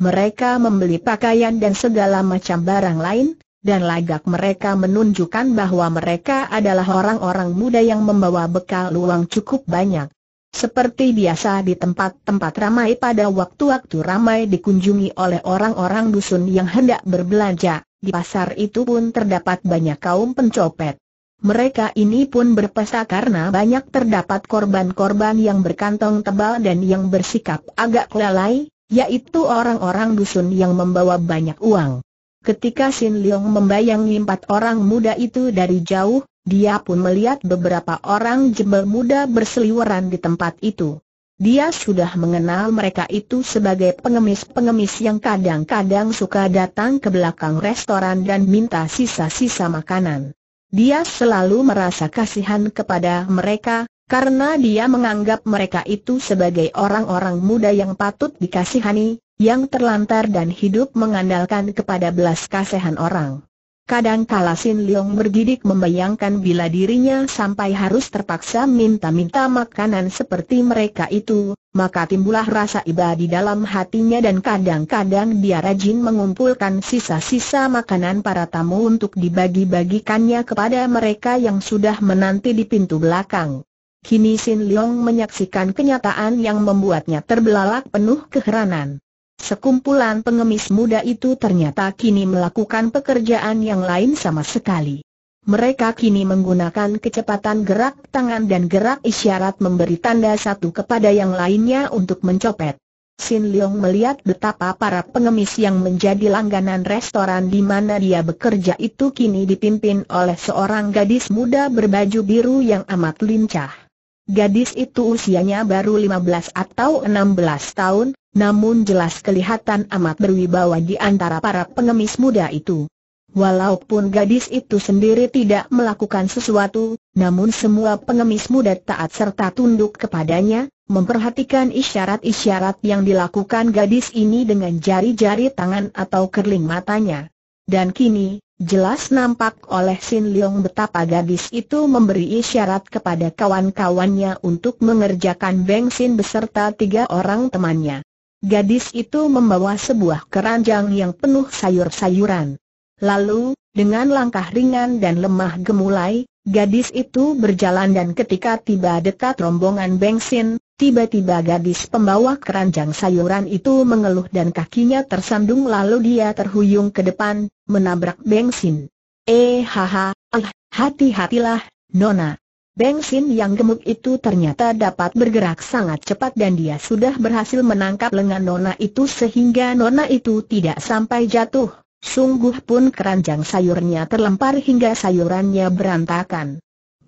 mereka membeli pakaian dan segala macam barang lain, dan lagak mereka menunjukkan bahwa mereka adalah orang-orang muda yang membawa bekal uang cukup banyak. Seperti biasa di tempat-tempat ramai pada waktu-waktu ramai dikunjungi oleh orang-orang dusun yang hendak berbelanja, di pasar itu pun terdapat banyak kaum pencopet. Mereka ini pun berpesa karena banyak terdapat korban-korban yang berkantong tebal dan yang bersikap agak lalai, yaitu orang-orang dusun yang membawa banyak uang. Ketika Sin Leong membayangi empat orang muda itu dari jauh, dia pun melihat beberapa orang jembel muda berseliweran di tempat itu. Dia sudah mengenal mereka itu sebagai pengemis-pengemis yang kadang-kadang suka datang ke belakang restoran dan minta sisa-sisa makanan. Dia selalu merasa kasihan kepada mereka, karena dia menganggap mereka itu sebagai orang-orang muda yang patut dikasihani, yang terlantar dan hidup mengandalkan kepada belas kasihan orang. kala Sin Leong bergidik membayangkan bila dirinya sampai harus terpaksa minta-minta makanan seperti mereka itu, maka timbullah rasa iba di dalam hatinya dan kadang-kadang dia rajin mengumpulkan sisa-sisa makanan para tamu untuk dibagi-bagikannya kepada mereka yang sudah menanti di pintu belakang. Kini Sin Leong menyaksikan kenyataan yang membuatnya terbelalak penuh keheranan. Sekumpulan pengemis muda itu ternyata kini melakukan pekerjaan yang lain sama sekali. Mereka kini menggunakan kecepatan gerak tangan dan gerak isyarat memberi tanda satu kepada yang lainnya untuk mencopet. Sin Leong melihat betapa para pengemis yang menjadi langganan restoran di mana dia bekerja itu kini dipimpin oleh seorang gadis muda berbaju biru yang amat lincah. Gadis itu usianya baru 15 atau 16 tahun, namun jelas kelihatan amat berwibawa di antara para pengemis muda itu. Walaupun gadis itu sendiri tidak melakukan sesuatu, namun semua pengemis muda taat serta tunduk kepadanya, memperhatikan isyarat-isyarat yang dilakukan gadis ini dengan jari-jari tangan atau kerling matanya. Dan kini, Jelas nampak oleh Sin Leong betapa gadis itu memberi isyarat kepada kawan-kawannya untuk mengerjakan bensin beserta tiga orang temannya. Gadis itu membawa sebuah keranjang yang penuh sayur-sayuran. Lalu, dengan langkah ringan dan lemah gemulai, gadis itu berjalan dan ketika tiba dekat rombongan bensin, Tiba-tiba gadis pembawa keranjang sayuran itu mengeluh dan kakinya tersandung lalu dia terhuyung ke depan, menabrak bensin. Eh haha, ah, hati-hatilah, Nona. Bensin yang gemuk itu ternyata dapat bergerak sangat cepat dan dia sudah berhasil menangkap lengan Nona itu sehingga Nona itu tidak sampai jatuh. Sungguh pun keranjang sayurnya terlempar hingga sayurannya berantakan.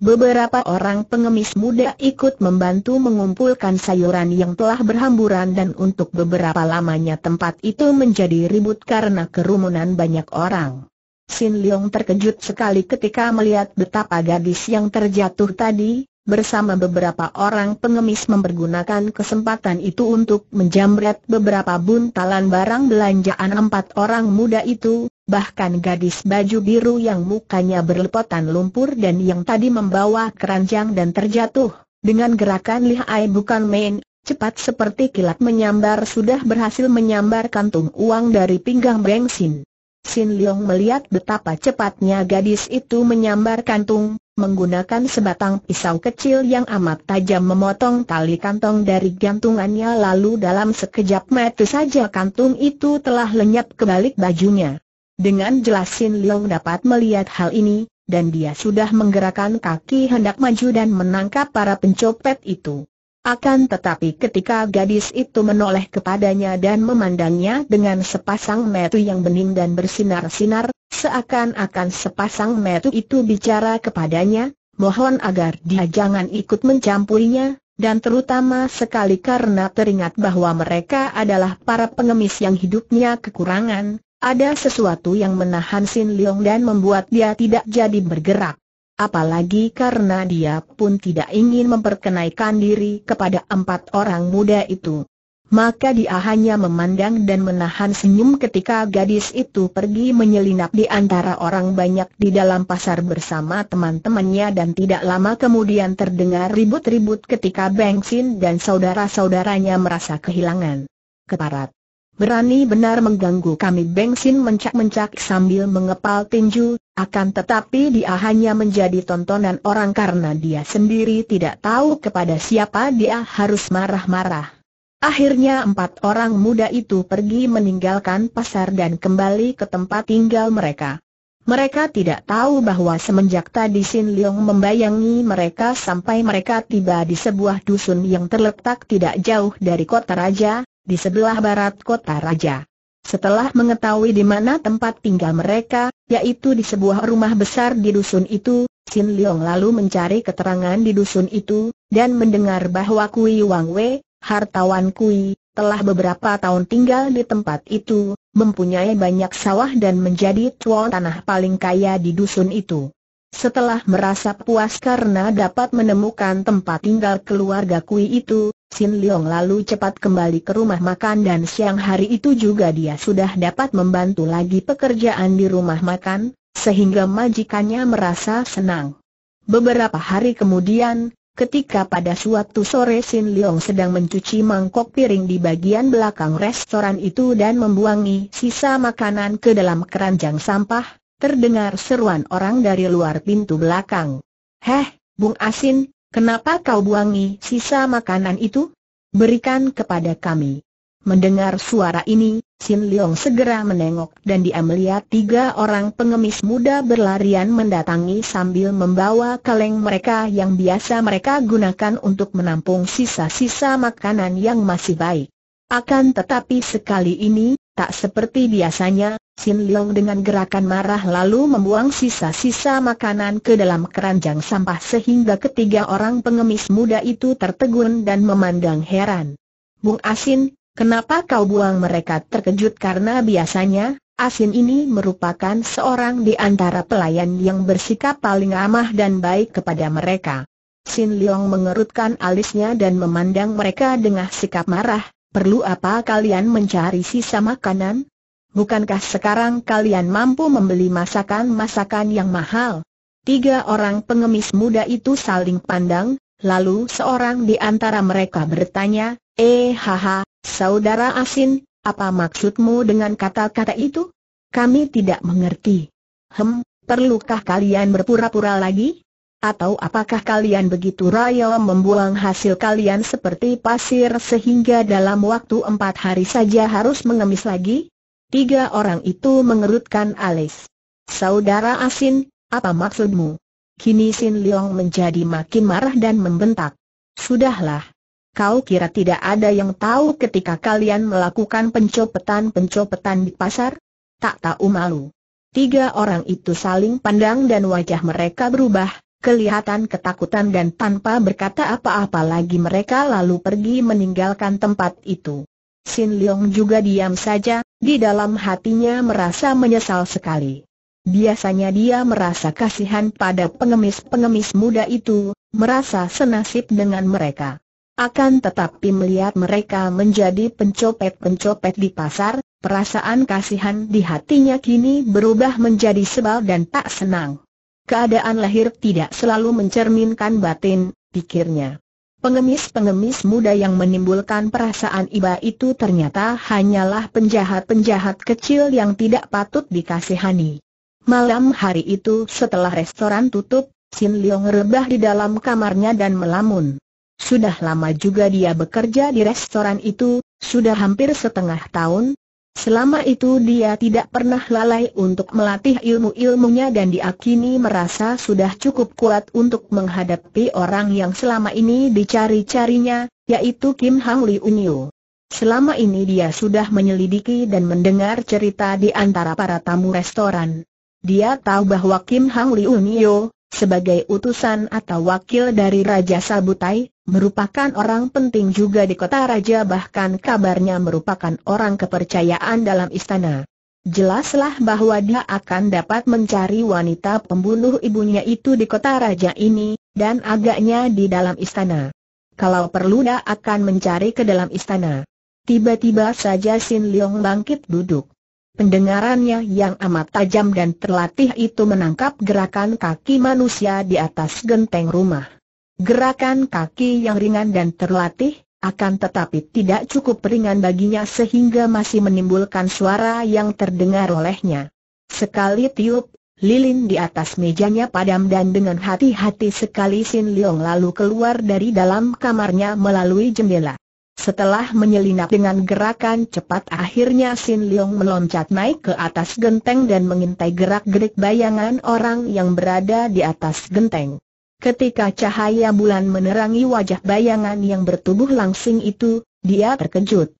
Beberapa orang pengemis muda ikut membantu mengumpulkan sayuran yang telah berhamburan dan untuk beberapa lamanya tempat itu menjadi ribut karena kerumunan banyak orang. Sin Leong terkejut sekali ketika melihat betapa gadis yang terjatuh tadi, bersama beberapa orang pengemis mempergunakan kesempatan itu untuk menjamret beberapa buntalan barang belanjaan empat orang muda itu, bahkan gadis baju biru yang mukanya berlepotan lumpur dan yang tadi membawa keranjang dan terjatuh. Dengan gerakan lihai bukan main, cepat seperti kilat menyambar sudah berhasil menyambar kantung uang dari pinggang Beng Sin. Sin Leong melihat betapa cepatnya gadis itu menyambar kantung, menggunakan sebatang pisau kecil yang amat tajam memotong tali kantong dari gantungannya lalu dalam sekejap mata saja kantung itu telah lenyap ke balik bajunya. Dengan jelas Sin Leong dapat melihat hal ini, dan dia sudah menggerakkan kaki hendak maju dan menangkap para pencopet itu. Akan tetapi ketika gadis itu menoleh kepadanya dan memandangnya dengan sepasang mata yang bening dan bersinar-sinar, Seakan-akan sepasang metu itu bicara kepadanya, mohon agar dia jangan ikut mencampurinya, dan terutama sekali karena teringat bahwa mereka adalah para pengemis yang hidupnya kekurangan, ada sesuatu yang menahan Sin Leong dan membuat dia tidak jadi bergerak. Apalagi karena dia pun tidak ingin memperkenaikan diri kepada empat orang muda itu maka dia hanya memandang dan menahan senyum ketika gadis itu pergi menyelinap di antara orang banyak di dalam pasar bersama teman-temannya dan tidak lama kemudian terdengar ribut-ribut ketika Bengsin dan saudara-saudaranya merasa kehilangan. Keparat. Berani benar mengganggu kami Bengsin mencak-mencak sambil mengepal tinju, akan tetapi dia hanya menjadi tontonan orang karena dia sendiri tidak tahu kepada siapa dia harus marah-marah. Akhirnya empat orang muda itu pergi meninggalkan pasar dan kembali ke tempat tinggal mereka. Mereka tidak tahu bahwa semenjak tadi Sin Leong membayangi mereka sampai mereka tiba di sebuah dusun yang terletak tidak jauh dari kota raja, di sebelah barat kota raja. Setelah mengetahui di mana tempat tinggal mereka, yaitu di sebuah rumah besar di dusun itu, Sin Leong lalu mencari keterangan di dusun itu, dan mendengar bahwa Kui Wang Wei, hartawan Kui, telah beberapa tahun tinggal di tempat itu, mempunyai banyak sawah dan menjadi tuan tanah paling kaya di dusun itu. Setelah merasa puas karena dapat menemukan tempat tinggal keluarga Kui itu, Sin Leong lalu cepat kembali ke rumah makan dan siang hari itu juga dia sudah dapat membantu lagi pekerjaan di rumah makan, sehingga majikannya merasa senang. Beberapa hari kemudian, ketika pada suatu sore Sin Leong sedang mencuci mangkok piring di bagian belakang restoran itu dan membuangi sisa makanan ke dalam keranjang sampah, terdengar seruan orang dari luar pintu belakang. Heh, Bung Asin, Kenapa kau buangi sisa makanan itu? Berikan kepada kami. Mendengar suara ini, Sin Leong segera menengok dan dia melihat tiga orang pengemis muda berlarian mendatangi sambil membawa kaleng mereka yang biasa mereka gunakan untuk menampung sisa-sisa makanan yang masih baik. Akan tetapi sekali ini, tak seperti biasanya, Sin Leong dengan gerakan marah lalu membuang sisa-sisa makanan ke dalam keranjang sampah sehingga ketiga orang pengemis muda itu tertegun dan memandang heran. Bung Asin, Kenapa kau buang mereka terkejut karena biasanya, Asin ini merupakan seorang di antara pelayan yang bersikap paling amah dan baik kepada mereka. Sin Leong mengerutkan alisnya dan memandang mereka dengan sikap marah, perlu apa kalian mencari sisa makanan? Bukankah sekarang kalian mampu membeli masakan-masakan yang mahal? Tiga orang pengemis muda itu saling pandang, lalu seorang di antara mereka bertanya, Eh haha, Saudara Asin, apa maksudmu dengan kata-kata itu? Kami tidak mengerti. Hem, perlukah kalian berpura-pura lagi? Atau apakah kalian begitu raya membuang hasil kalian seperti pasir sehingga dalam waktu empat hari saja harus mengemis lagi? Tiga orang itu mengerutkan alis. Saudara Asin, apa maksudmu? Kini Sin Leong menjadi makin marah dan membentak. Sudahlah, Kau kira tidak ada yang tahu ketika kalian melakukan pencopetan-pencopetan di pasar? Tak tahu malu. Tiga orang itu saling pandang dan wajah mereka berubah, kelihatan ketakutan dan tanpa berkata apa-apa lagi mereka lalu pergi meninggalkan tempat itu. Sin Leong juga diam saja, di dalam hatinya merasa menyesal sekali. Biasanya dia merasa kasihan pada pengemis-pengemis muda itu, merasa senasib dengan mereka. Akan tetapi melihat mereka menjadi pencopet-pencopet di pasar, perasaan kasihan di hatinya kini berubah menjadi sebal dan tak senang. Keadaan lahir tidak selalu mencerminkan batin, pikirnya. Pengemis-pengemis muda yang menimbulkan perasaan iba itu ternyata hanyalah penjahat-penjahat kecil yang tidak patut dikasihani. Malam hari itu setelah restoran tutup, Sin Leong rebah di dalam kamarnya dan melamun. Sudah lama juga dia bekerja di restoran itu, sudah hampir setengah tahun. Selama itu dia tidak pernah lalai untuk melatih ilmu-ilmunya dan diakini merasa sudah cukup kuat untuk menghadapi orang yang selama ini dicari-carinya, yaitu Kim Hang Lee Unyu. Selama ini dia sudah menyelidiki dan mendengar cerita di antara para tamu restoran. Dia tahu bahwa Kim Hang Lee Unyu, sebagai utusan atau wakil dari Raja Sabutai, merupakan orang penting juga di kota raja bahkan kabarnya merupakan orang kepercayaan dalam istana. Jelaslah bahwa dia akan dapat mencari wanita pembunuh ibunya itu di kota raja ini, dan agaknya di dalam istana. Kalau perlu dia akan mencari ke dalam istana. Tiba-tiba saja Sin Leong bangkit duduk. Pendengarannya yang amat tajam dan terlatih itu menangkap gerakan kaki manusia di atas genteng rumah. Gerakan kaki yang ringan dan terlatih, akan tetapi tidak cukup ringan baginya sehingga masih menimbulkan suara yang terdengar olehnya. Sekali tiup, lilin di atas mejanya padam dan dengan hati-hati sekali Sin Leong lalu keluar dari dalam kamarnya melalui jendela. Setelah menyelinap dengan gerakan cepat akhirnya Sin Leong meloncat naik ke atas genteng dan mengintai gerak-gerik bayangan orang yang berada di atas genteng. Ketika cahaya bulan menerangi wajah bayangan yang bertubuh langsing itu, dia terkejut.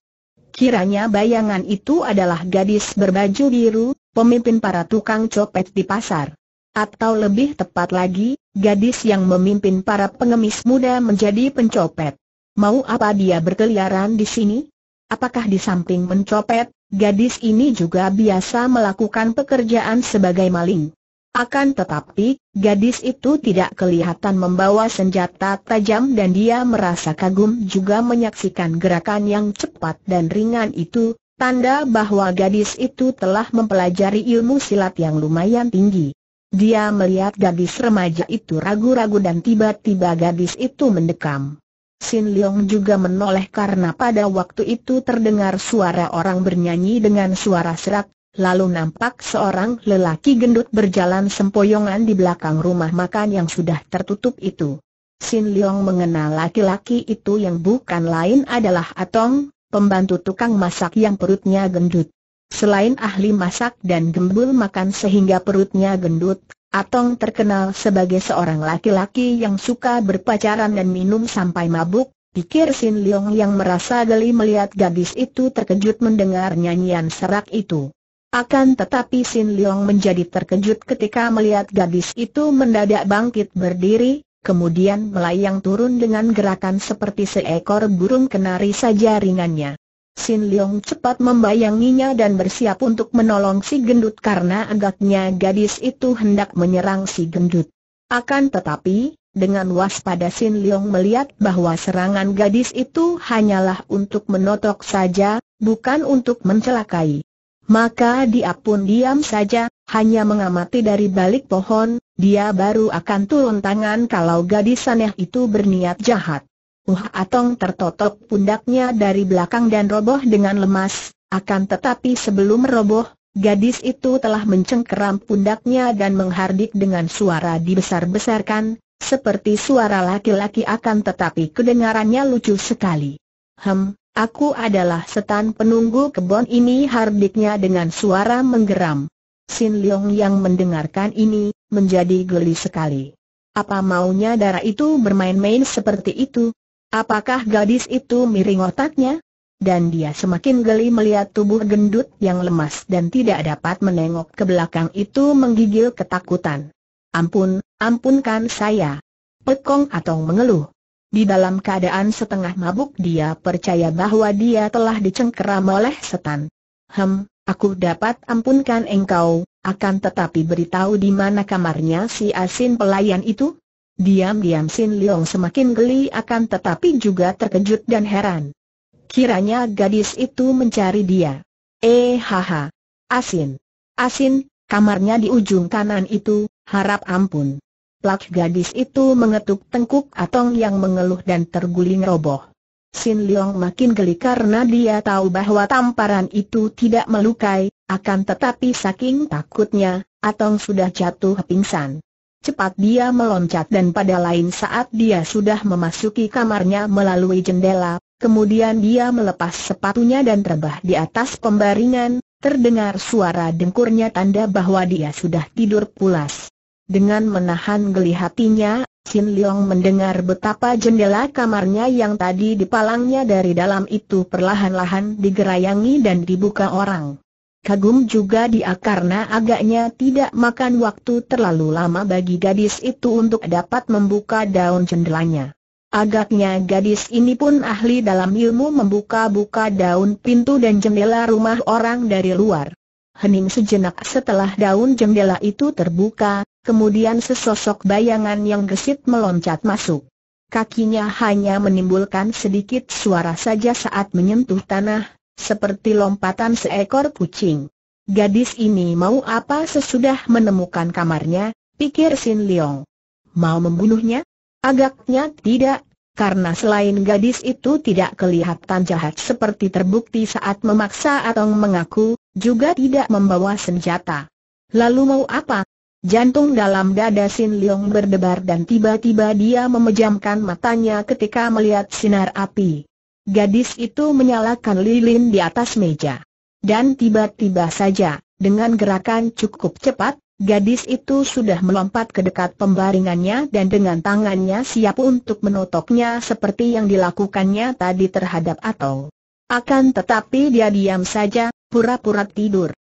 Kiranya bayangan itu adalah gadis berbaju biru, pemimpin para tukang copet di pasar. Atau lebih tepat lagi, gadis yang memimpin para pengemis muda menjadi pencopet. Mau apa dia berkeliaran di sini? Apakah di samping mencopet, gadis ini juga biasa melakukan pekerjaan sebagai maling? Akan tetapi, gadis itu tidak kelihatan membawa senjata tajam dan dia merasa kagum juga menyaksikan gerakan yang cepat dan ringan itu, tanda bahwa gadis itu telah mempelajari ilmu silat yang lumayan tinggi. Dia melihat gadis remaja itu ragu-ragu dan tiba-tiba gadis itu mendekam. Sin Leong juga menoleh karena pada waktu itu terdengar suara orang bernyanyi dengan suara serak, lalu nampak seorang lelaki gendut berjalan sempoyongan di belakang rumah makan yang sudah tertutup itu. Sin Leong mengenal laki-laki itu yang bukan lain adalah Atong, pembantu tukang masak yang perutnya gendut. Selain ahli masak dan gembul makan sehingga perutnya gendut, Atong terkenal sebagai seorang laki-laki yang suka berpacaran dan minum sampai mabuk, Pikir Sin Leong yang merasa geli melihat gadis itu terkejut mendengar nyanyian serak itu. Akan tetapi Sin Leong menjadi terkejut ketika melihat gadis itu mendadak bangkit berdiri, kemudian melayang turun dengan gerakan seperti seekor burung kenari saja ringannya. Sin Leong cepat membayanginya dan bersiap untuk menolong si gendut karena agaknya gadis itu hendak menyerang si gendut. Akan tetapi, dengan waspada Sin Leong melihat bahwa serangan gadis itu hanyalah untuk menotok saja, bukan untuk mencelakai. Maka dia pun diam saja, hanya mengamati dari balik pohon, dia baru akan turun tangan kalau gadis aneh itu berniat jahat. Uh Atong tertotok pundaknya dari belakang dan roboh dengan lemas, akan tetapi sebelum roboh, gadis itu telah mencengkeram pundaknya dan menghardik dengan suara dibesar-besarkan, seperti suara laki-laki akan tetapi kedengarannya lucu sekali. Hem, Aku adalah setan penunggu kebon ini hardiknya dengan suara menggeram. Sin Leong yang mendengarkan ini, menjadi geli sekali. Apa maunya darah itu bermain-main seperti itu? Apakah gadis itu miring otaknya? Dan dia semakin geli melihat tubuh gendut yang lemas dan tidak dapat menengok ke belakang itu menggigil ketakutan. Ampun, ampunkan saya. Pekong atau mengeluh. Di dalam keadaan setengah mabuk dia percaya bahwa dia telah dicengkeram oleh setan. Hem, aku dapat ampunkan engkau, akan tetapi beritahu di mana kamarnya si asin pelayan itu? Diam-diam Sin Leong semakin geli akan tetapi juga terkejut dan heran. Kiranya gadis itu mencari dia. Eh haha. Asin. Asin, kamarnya di ujung kanan itu, harap ampun. Plak gadis itu mengetuk tengkuk Atong yang mengeluh dan terguling roboh. Sin Leong makin geli karena dia tahu bahwa tamparan itu tidak melukai, akan tetapi saking takutnya, Atong sudah jatuh pingsan. Cepat dia meloncat dan pada lain saat dia sudah memasuki kamarnya melalui jendela, kemudian dia melepas sepatunya dan terbah di atas pembaringan, terdengar suara dengkurnya tanda bahwa dia sudah tidur pulas. Dengan menahan geli hatinya, Sin Leong mendengar betapa jendela kamarnya yang tadi dipalangnya dari dalam itu perlahan-lahan digerayangi dan dibuka orang. Kagum juga dia karena agaknya tidak makan waktu terlalu lama bagi gadis itu untuk dapat membuka daun jendelanya. Agaknya gadis ini pun ahli dalam ilmu membuka-buka daun pintu dan jendela rumah orang dari luar. Hening sejenak setelah daun jendela itu terbuka, kemudian sesosok bayangan yang gesit meloncat masuk. Kakinya hanya menimbulkan sedikit suara saja saat menyentuh tanah, seperti lompatan seekor kucing. Gadis ini mau apa sesudah menemukan kamarnya, pikir Sin Leong. Mau membunuhnya? Agaknya tidak, karena selain gadis itu tidak kelihatan jahat seperti terbukti saat memaksa atau mengaku, juga tidak membawa senjata. Lalu mau apa? Jantung dalam dada Sin Leong berdebar dan tiba-tiba dia memejamkan matanya ketika melihat sinar api. Gadis itu menyalakan lilin di atas meja. Dan tiba-tiba saja, dengan gerakan cukup cepat, gadis itu sudah melompat ke dekat pembaringannya dan dengan tangannya siap untuk menotoknya seperti yang dilakukannya tadi terhadap Atong. Akan tetapi dia diam saja, pura-pura tidur.